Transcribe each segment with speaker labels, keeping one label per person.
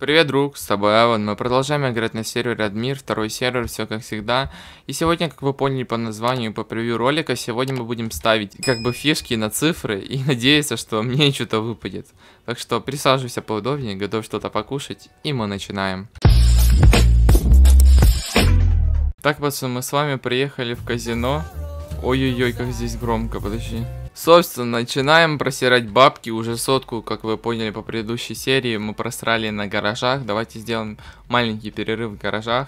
Speaker 1: Привет, друг, с тобой Эван. Мы продолжаем играть на сервере Адмир, второй сервер, все как всегда. И сегодня, как вы поняли по названию, по превью ролика, сегодня мы будем ставить как бы фишки на цифры и надеяться, что мне что-то выпадет. Так что присаживайся поудобнее, готов что-то покушать, и мы начинаем. Так, пацаны, мы с вами приехали в казино. Ой-ой-ой, как здесь громко, подожди. Собственно, начинаем просирать бабки, уже сотку, как вы поняли по предыдущей серии, мы просрали на гаражах, давайте сделаем маленький перерыв в гаражах.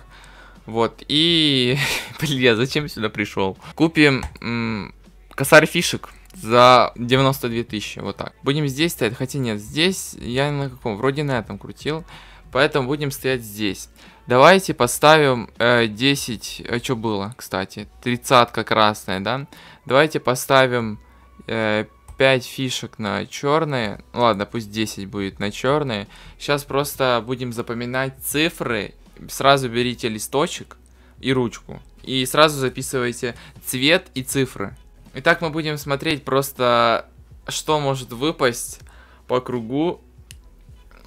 Speaker 1: Вот, и... Блин, я зачем сюда пришел? Купим м косарь фишек за 92 тысячи, вот так. Будем здесь стоять, хотя нет, здесь я на каком, вроде на этом крутил, поэтому будем стоять здесь. Давайте поставим э, 10, а что было, кстати, 30 красная, да? Давайте поставим э, 5 фишек на черные. Ну ладно, пусть 10 будет на черные. Сейчас просто будем запоминать цифры. Сразу берите листочек и ручку. И сразу записывайте цвет и цифры. Итак, мы будем смотреть просто, что может выпасть по кругу.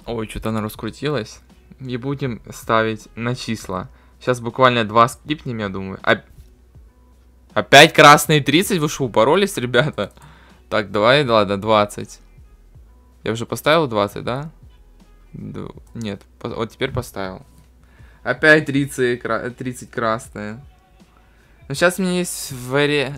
Speaker 1: Ой, что-то она раскрутилась. И будем ставить на числа. Сейчас буквально два скипнем, я думаю. А Опять красные 30, вы что, упоролись, ребята? Так, давай, ладно, 20. Я уже поставил 20, да? Ду... Нет, по... вот теперь поставил. Опять 30, кра... 30 красные. Но сейчас у меня есть вари...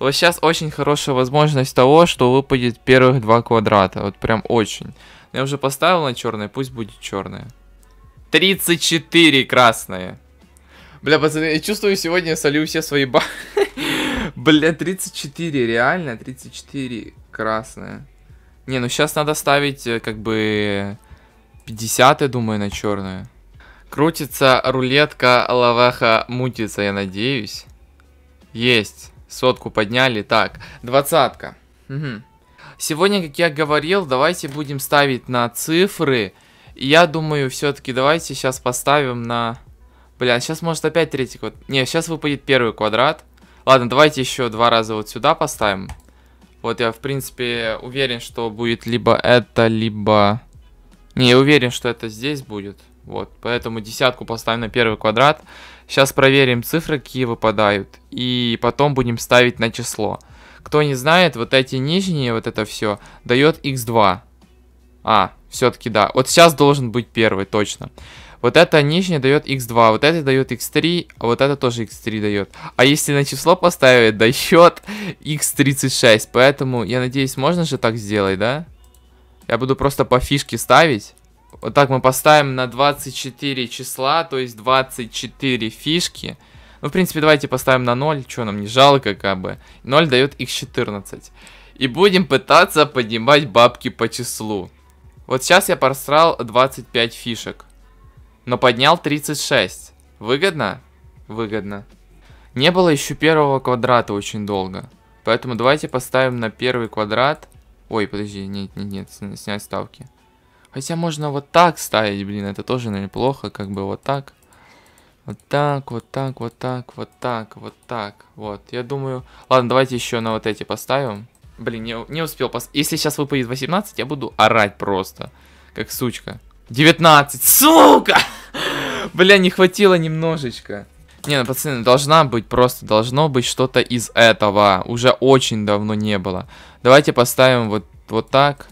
Speaker 1: Вот сейчас очень хорошая возможность того, что выпадет первых два квадрата. Вот прям очень. Я уже поставил на черное, пусть будет черное. черные. 34 красные. Бля, пацаны, я чувствую, сегодня солю все свои ба... Бля, 34, реально, 34 красное. Не, ну сейчас надо ставить, э, как бы, 50, я думаю, на черное. Крутится рулетка, лаваха мутится, я надеюсь. Есть. Сотку подняли. Так, двадцатка. Угу. Сегодня, как я говорил, давайте будем ставить на цифры. Я думаю, все-таки давайте сейчас поставим на... Бля, сейчас может опять третий квадрат. Не, сейчас выпадет первый квадрат. Ладно, давайте еще два раза вот сюда поставим. Вот я, в принципе, уверен, что будет либо это, либо... Не, я уверен, что это здесь будет. Вот, поэтому десятку поставим на первый квадрат. Сейчас проверим цифры, какие выпадают. И потом будем ставить на число. Кто не знает, вот эти нижние, вот это все, дает x2. А, все-таки да. Вот сейчас должен быть первый, точно. Точно. Вот это нижнее дает x2, вот это дает x3, а вот это тоже x3 дает. А если на число поставить, да счет x36. Поэтому, я надеюсь, можно же так сделать, да? Я буду просто по фишке ставить. Вот так мы поставим на 24 числа, то есть 24 фишки. Ну, в принципе, давайте поставим на 0, что нам не жалко, как бы. 0 дает x14. И будем пытаться поднимать бабки по числу. Вот сейчас я просрал 25 фишек но поднял 36. Выгодно? Выгодно. Не было еще первого квадрата очень долго. Поэтому давайте поставим на первый квадрат. Ой, подожди, нет, нет, нет, снять ставки. Хотя можно вот так ставить, блин, это тоже наверное, плохо, как бы вот так. Вот так, вот так, вот так, вот так, вот так, вот. Я думаю... Ладно, давайте еще на вот эти поставим. Блин, не, не успел пос... Если сейчас выпадет 18, я буду орать просто, как сучка. 19, сука! Бля, не хватило немножечко. Не, ну, пацаны, должна быть просто, должно быть что-то из этого. Уже очень давно не было. Давайте поставим вот, вот так.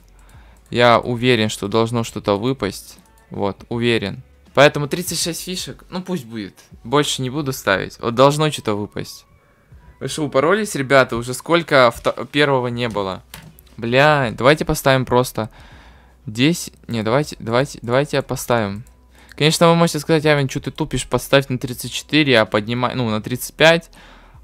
Speaker 1: Я уверен, что должно что-то выпасть. Вот, уверен. Поэтому 36 фишек, ну пусть будет. Больше не буду ставить. Вот должно что-то выпасть. Вы что, упоролись, ребята? Уже сколько первого не было? Бля, давайте поставим просто 10... Не, давайте, давайте, давайте поставим Конечно, вы можете сказать, Авен, что ты тупишь, подставь на 34, а поднимай, ну, на 35.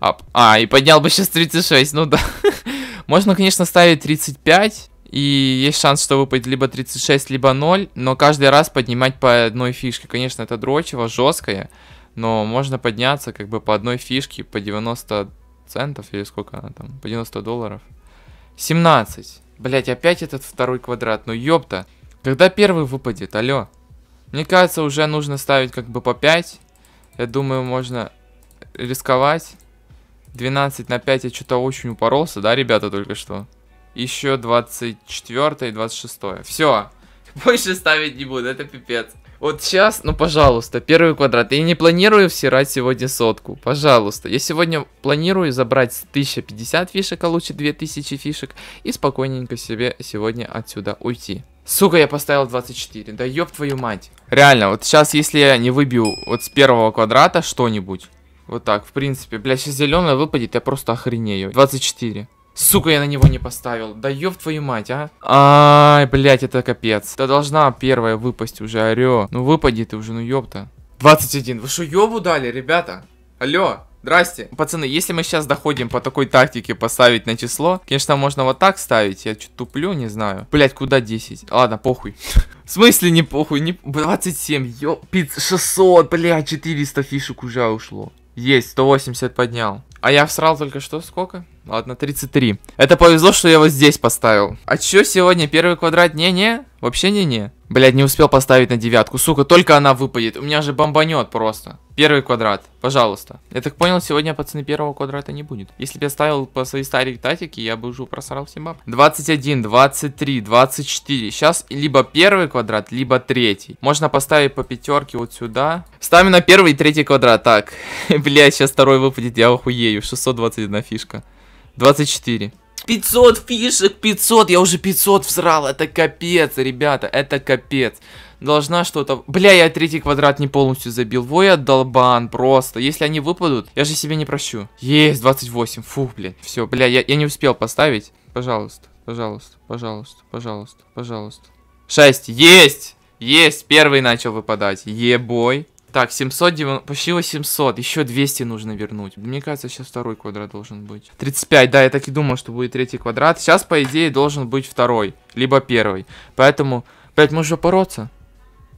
Speaker 1: А, а и поднял бы сейчас 36, ну да. Можно, конечно, ставить 35, и есть шанс, что выпадет либо 36, либо 0, но каждый раз поднимать по одной фишке. Конечно, это дрочево, жесткое, но можно подняться как бы по одной фишке, по 90 центов или сколько она там, по 90 долларов. 17. Блять, опять этот второй квадрат, ну ёпта. Когда первый выпадет, алё? Мне кажется, уже нужно ставить как бы по 5. Я думаю, можно рисковать. 12 на 5 я что-то очень упоролся, да, ребята, только что? Еще 24 и 26. Все. Больше ставить не буду, это пипец. Вот сейчас, ну пожалуйста, первый квадрат. Я не планирую всирать сегодня сотку, пожалуйста. Я сегодня планирую забрать 1050 фишек, а лучше 2000 фишек и спокойненько себе сегодня отсюда уйти. Сука, я поставил 24. Да ёб твою мать. Реально, вот сейчас, если я не выбью вот с первого квадрата что-нибудь. Вот так, в принципе. Бля, сейчас зеленая выпадет, я просто охренею. 24. Сука, я на него не поставил. Да ёб твою мать, а. Ай, блядь, это капец. Да должна первая выпасть уже, орё. Ну выпади ты уже, ну ёпта. 21. Вы что, ёбу дали, ребята? Алло. Здрасте. Пацаны, если мы сейчас доходим по такой тактике поставить на число, конечно, можно вот так ставить. Я что туплю, не знаю. Блять, куда 10? Ладно, похуй. В смысле не похуй? Не... 27, ёп, 600, блядь, 400 фишек уже ушло. Есть, 180 поднял. А я всрал только что сколько? Ладно, 33. Это повезло, что я его здесь поставил. А чё сегодня? Первый квадрат? Не-не? Вообще не-не? Блять, не успел поставить на девятку. Сука, только она выпадет. У меня же бомбанет просто. Первый квадрат. Пожалуйста. Я так понял, сегодня, пацаны, первого квадрата не будет. Если бы я ставил по своей старой тактике, я бы уже просрал всем баб. 21, 23, 24. Сейчас либо первый квадрат, либо третий. Можно поставить по пятерке вот сюда. Ставим на первый и третий квадрат. Так. Блять, сейчас второй выпадет, я охуею. 621 фишка. 24. 500 фишек, 500, я уже 500 взрал, это капец, ребята, это капец. Должна что-то... Бля, я третий квадрат не полностью забил, во я долбан, просто. Если они выпадут, я же себе не прощу. Есть, 28, фух, бля все, бля, я, я не успел поставить. Пожалуйста, пожалуйста, пожалуйста, пожалуйста, пожалуйста. 6, есть! Есть, первый начал выпадать. Ебой. Так, 790, почти 800, еще 200 нужно вернуть. Мне кажется, сейчас второй квадрат должен быть. 35, да, я так и думал, что будет третий квадрат. Сейчас, по идее, должен быть второй, либо первый. Поэтому, блядь, можно бороться.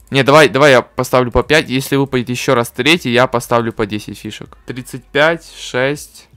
Speaker 1: Не, давай, давай я поставлю по 5. Если выпадет еще раз третий, я поставлю по 10 фишек. 35, 6,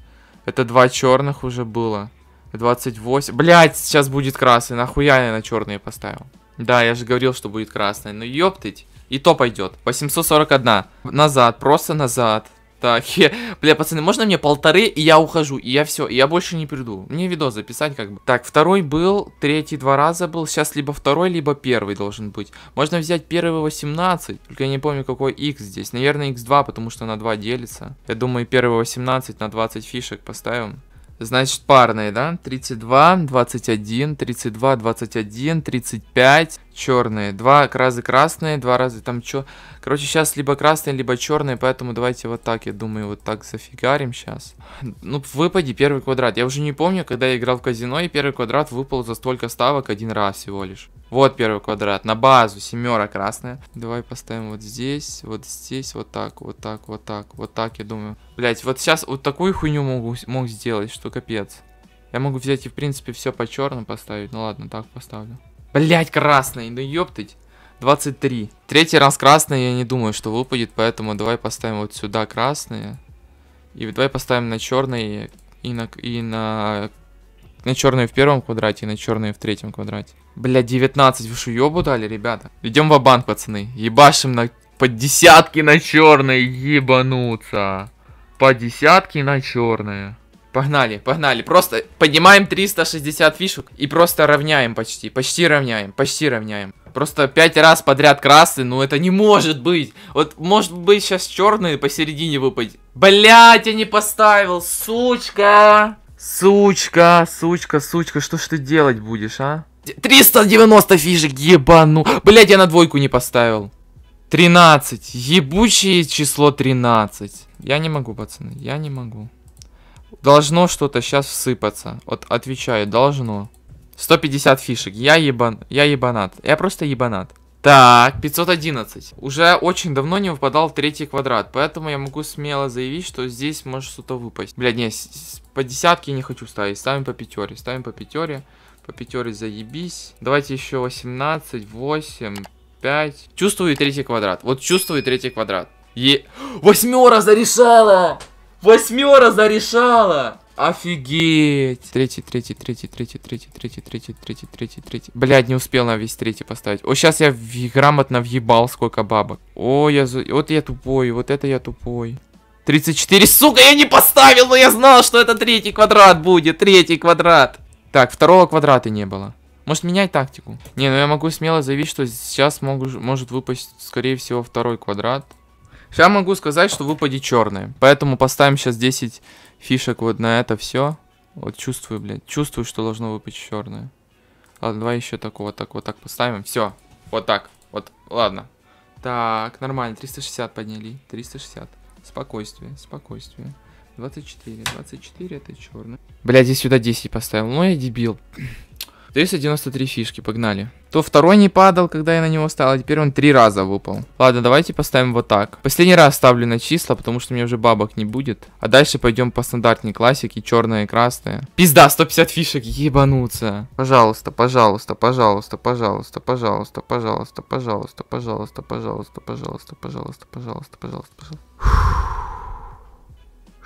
Speaker 1: это два черных уже было. 28, блядь, сейчас будет красный, нахуя я на черные поставил? Да, я же говорил, что будет красный, Но ну, ёптыть. И то пойдет. 841. Назад, просто назад. Так, бля, пацаны, можно мне полторы, и я ухожу, и я все, и я больше не приду. Мне видос записать как бы. Так, второй был, третий два раза был, сейчас либо второй, либо первый должен быть. Можно взять первый 18, только я не помню какой x здесь. Наверное, x2, потому что на 2 делится. Я думаю, первый 18 на 20 фишек поставим. Значит, парные, да? 32, 21, 32, 21, 35, черные. Два раза красные, два раза там чё. Короче, сейчас либо красные, либо черные, поэтому давайте вот так, я думаю, вот так зафигарим сейчас. Ну, выпади первый квадрат. Я уже не помню, когда я играл в казино, и первый квадрат выпал за столько ставок один раз всего лишь. Вот первый квадрат, на базу, семера красная. Давай поставим вот здесь, вот здесь, вот так, вот так, вот так, вот так, я думаю. Блять, вот сейчас вот такую хуйню могу, мог сделать, что капец. Я могу взять и, в принципе, все по черному поставить. Ну ладно, так поставлю. Блять, красный, ну ёптыть. 23. Третий раз красный, я не думаю, что выпадет, поэтому давай поставим вот сюда красные. И давай поставим на черные и на, и на, на черные в первом квадрате, и на черные в третьем квадрате. Бля, 19, вы шуёбу дали, ребята? Идем в банк пацаны. Ебашим на, по десятке на черные, ебануться. По десятке на черные. Погнали, погнали. Просто поднимаем 360 фишек и просто равняем почти. Почти равняем, почти равняем. Просто пять раз подряд красный, ну это не может быть. Вот может быть сейчас черные посередине выпадет. Блять, я не поставил, сучка. Сучка, сучка, сучка, что ж ты делать будешь, а? 390 фишек, ебану. Блять, я на двойку не поставил. 13, ебучее число 13. Я не могу, пацаны, я не могу. Должно что-то сейчас всыпаться. Вот отвечаю, должно. 150 фишек. Я ебан... Я ебанат. Я просто ебанат. Так, 511. Уже очень давно не выпадал третий квадрат, поэтому я могу смело заявить, что здесь может что-то выпасть. Блядь, не, по десятке не хочу ставить. Ставим по пятере, ставим по пятере. По пятере заебись. Давайте еще 18, 8, 5. Чувствую третий квадрат. Вот чувствую третий квадрат. Е... Восьмера зарешала! Восьмера зарешала! Офигеть! Третий, третий, третий, третий, третий, третий, третий, третий, третий, третий. Блядь, не успел на весь третий поставить. О, сейчас я грамотно въебал сколько бабок. О, я... Вот я тупой, вот это я тупой. 34, сука, я не поставил, но я знал, что это третий квадрат будет. Третий квадрат. Так, второго квадрата не было. Может менять тактику? Не, ну я могу смело заявить, что сейчас могу, может выпасть, скорее всего, второй квадрат. Сейчас могу сказать, что выпадет черные. Поэтому поставим сейчас 10 фишек вот на это все. Вот чувствую, блядь. Чувствую, что должно выпасть черное. Ладно, давай еще такого вот так вот так поставим. Все. Вот так. Вот, ладно. Так, нормально. 360 подняли. 360. Спокойствие, спокойствие. 24. 24 это черный. Блядь, здесь сюда 10 поставил. Ну я дебил. 393 фишки, погнали. То второй не падал, когда я на него стал, а теперь он три раза выпал. Ладно, давайте поставим вот так. Последний раз ставлю на числа, потому что у меня уже бабок не будет. А дальше пойдем по стандартной классике, черное и красное. Пизда, 150 фишек, ебануться. Пожалуйста, пожалуйста, пожалуйста, пожалуйста, пожалуйста, пожалуйста, пожалуйста, пожалуйста, пожалуйста, пожалуйста, пожалуйста, пожалуйста, пожалуйста, пожалуйста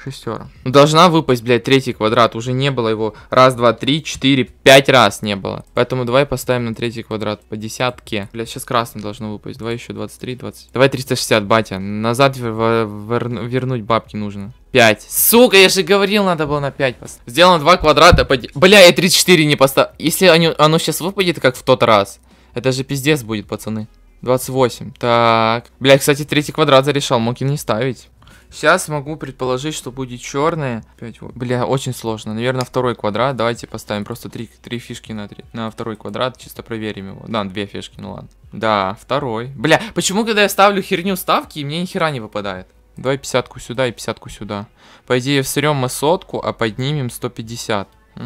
Speaker 1: шестерок. Ну, должна выпасть, блядь, третий квадрат. Уже не было его. Раз, два, три, четыре, пять раз не было. Поэтому давай поставим на третий квадрат по десятке. Блядь, сейчас красный должно выпасть. Давай еще 23, 20. Давай 360, батя. Назад вер вер вернуть бабки нужно. 5. Сука, я же говорил, надо было на 5 поставить. Сделано 2 квадрата. По... Бля, я 34 не поставил. Если оно, оно сейчас выпадет, как в тот раз, это же пиздец будет, пацаны. 28. Так. Бля, кстати, третий квадрат зарешал. Мог им не ставить. Сейчас могу предположить, что будет черные. Опять, бля, очень сложно. Наверное, второй квадрат. Давайте поставим просто три, три фишки на, три, на второй квадрат. Чисто проверим его. Да, две фишки, ну ладно. Да, второй. Бля, почему, когда я ставлю херню ставки, мне ни хера не выпадает? Давай пятьдесятку сюда и пятьдесятку сюда. По идее, всерем мы сотку, а поднимем 150. Угу.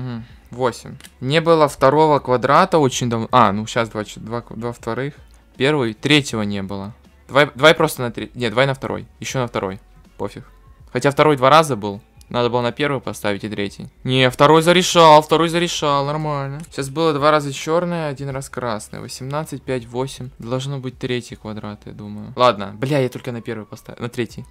Speaker 1: 8. Не было второго квадрата очень давно. А, ну сейчас два, два, два вторых. Первый, третьего не было. Давай, давай просто на три. Не, давай на второй. Еще на второй пофиг. Хотя второй два раза был. Надо было на первый поставить и третий. Не, второй зарешал, второй зарешал, нормально. Сейчас было два раза черное, один раз красное. 18, 5, 8. Должно быть третий квадрат, я думаю. Ладно, бля, я только на первый поставил, на третий.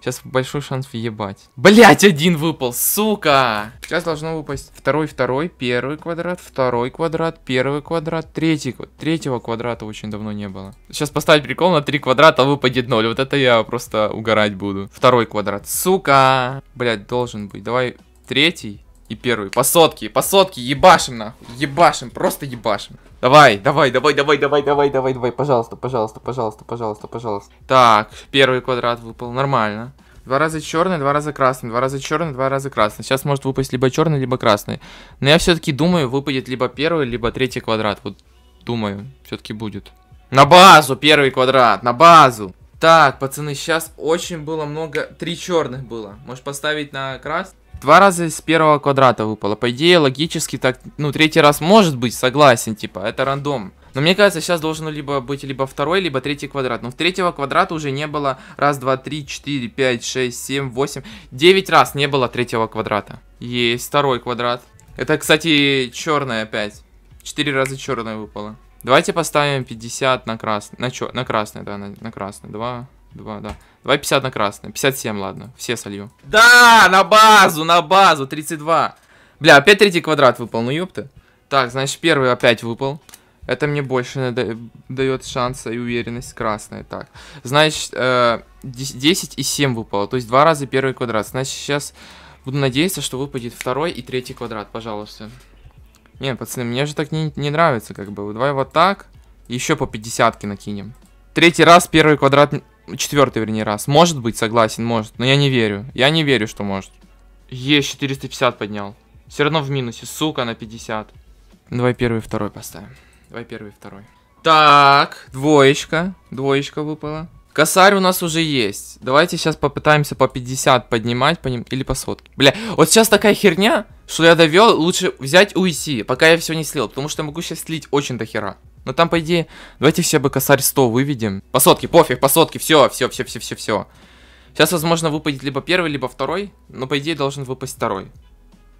Speaker 1: Сейчас большой шанс въебать. Блять, один выпал, сука! Сейчас должно выпасть второй, второй, первый квадрат, второй квадрат, первый квадрат, третий квадрат. Третьего квадрата очень давно не было. Сейчас поставить прикол на три квадрата, выпадет ноль. Вот это я просто угорать буду. Второй квадрат, сука! Блять, должен быть. Давай третий и первый. По сотке, по сотке, ебашим нахуй. Ебашим, просто ебашим. Давай, давай, давай, давай, давай, давай, давай, давай, пожалуйста, пожалуйста, пожалуйста, пожалуйста, пожалуйста. Так, первый квадрат выпал, нормально. Два раза черный, два раза красный, два раза черный, два раза красный. Сейчас может выпасть либо черный, либо красный. Но я все-таки думаю, выпадет либо первый, либо третий квадрат. Вот думаю, все-таки будет. На базу первый квадрат, на базу. Так, пацаны, сейчас очень было много... Три черных было. Можешь поставить на красный? Два раза из первого квадрата выпало. По идее, логически так... Ну, третий раз может быть, согласен, типа, это рандом. Но мне кажется, сейчас должен либо быть либо второй, либо третий квадрат. Но в третьего квадрата уже не было раз, два, три, четыре, пять, шесть, семь, восемь, девять раз не было третьего квадрата. Есть второй квадрат. Это, кстати, черная опять. Четыре раза черная выпала. Давайте поставим 50 на красный. На, чё, на красный, да, на, на красный. Два, Два, да. Давай 50 на красное. 57, ладно. Все солью. Да, на базу, на базу, 32. Бля, опять третий квадрат выпал, ну ёпты. Так, значит, первый опять выпал. Это мне больше дает шанса и уверенность красная. Так, значит, э, 10 и 7 выпало. То есть два раза первый квадрат. Значит, сейчас буду надеяться, что выпадет второй и третий квадрат, пожалуйста. Не, пацаны, мне же так не, не нравится, как бы. Давай вот так. Еще по 50 накинем. Третий раз первый квадрат Четвертый, вернее, раз. Может быть, согласен, может. Но я не верю. Я не верю, что может. Е, 450 поднял. Все равно в минусе, сука, на 50. Давай первый, второй поставим. Давай первый, второй. Так, двоечка. Двоечка выпала. Косарь у нас уже есть. Давайте сейчас попытаемся по 50 поднимать по ним или по сотке. Бля, вот сейчас такая херня, что я довел, лучше взять уйти, пока я все не слил. Потому что я могу сейчас слить очень до хера. Но там, по идее, давайте все бы косарь 100 выведем. По сотке, пофиг, по сотке, все, все, все, все, все, все. Сейчас, возможно, выпадет либо первый, либо второй, но, по идее, должен выпасть второй.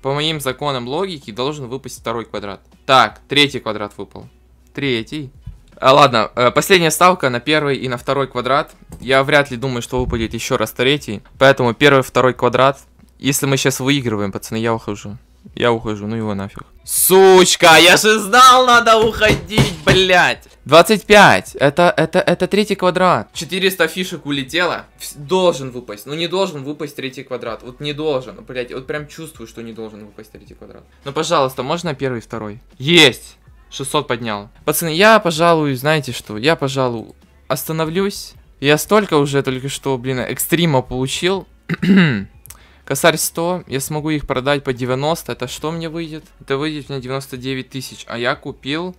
Speaker 1: По моим законам логики должен выпасть второй квадрат. Так, третий квадрат выпал. Третий. А, ладно, э, последняя ставка на первый и на второй квадрат. Я вряд ли думаю, что выпадет еще раз третий. Поэтому первый, второй квадрат. Если мы сейчас выигрываем, пацаны, я ухожу. Я ухожу, ну его нафиг. Сучка, я же знал, надо уходить, блядь. 25, это, это, это третий квадрат. 400 фишек улетело, должен выпасть, ну не должен выпасть третий квадрат, вот не должен, блядь, вот прям чувствую, что не должен выпасть третий квадрат. Ну пожалуйста, можно первый, второй? Есть! 600 поднял. Пацаны, я, пожалуй, знаете что, я, пожалуй, остановлюсь. Я столько уже только что, блин, экстрима получил. Косарь 100, я смогу их продать по 90. Это что мне выйдет? Это выйдет мне 99 тысяч. А я купил,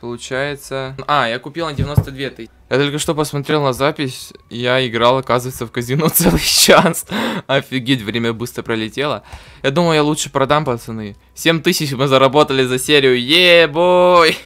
Speaker 1: получается... А, я купил на 92 тысячи. Я только что посмотрел на запись, я играл, оказывается, в казино целый час. Офигеть, время быстро пролетело. Я думаю, я лучше продам, пацаны. 7 тысяч мы заработали за серию, ебой!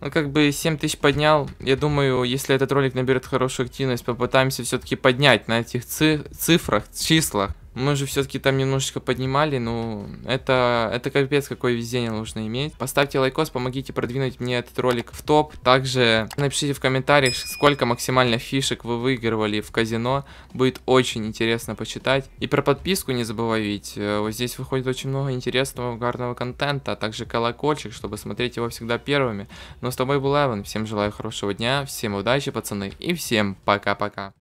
Speaker 1: Ну, как бы 7 тысяч поднял. Я думаю, если этот ролик наберет хорошую активность, попытаемся все-таки поднять на этих цифрах, числах. Мы же все-таки там немножечко поднимали, но это, это капец, какое везение нужно иметь. Поставьте лайкос, помогите продвинуть мне этот ролик в топ. Также напишите в комментариях, сколько максимально фишек вы выигрывали в казино. Будет очень интересно почитать. И про подписку не забывайте. Э, вот здесь выходит очень много интересного, гарного контента, а также колокольчик, чтобы смотреть его всегда первыми. Но с тобой был Эван, всем желаю хорошего дня, всем удачи, пацаны, и всем пока-пока.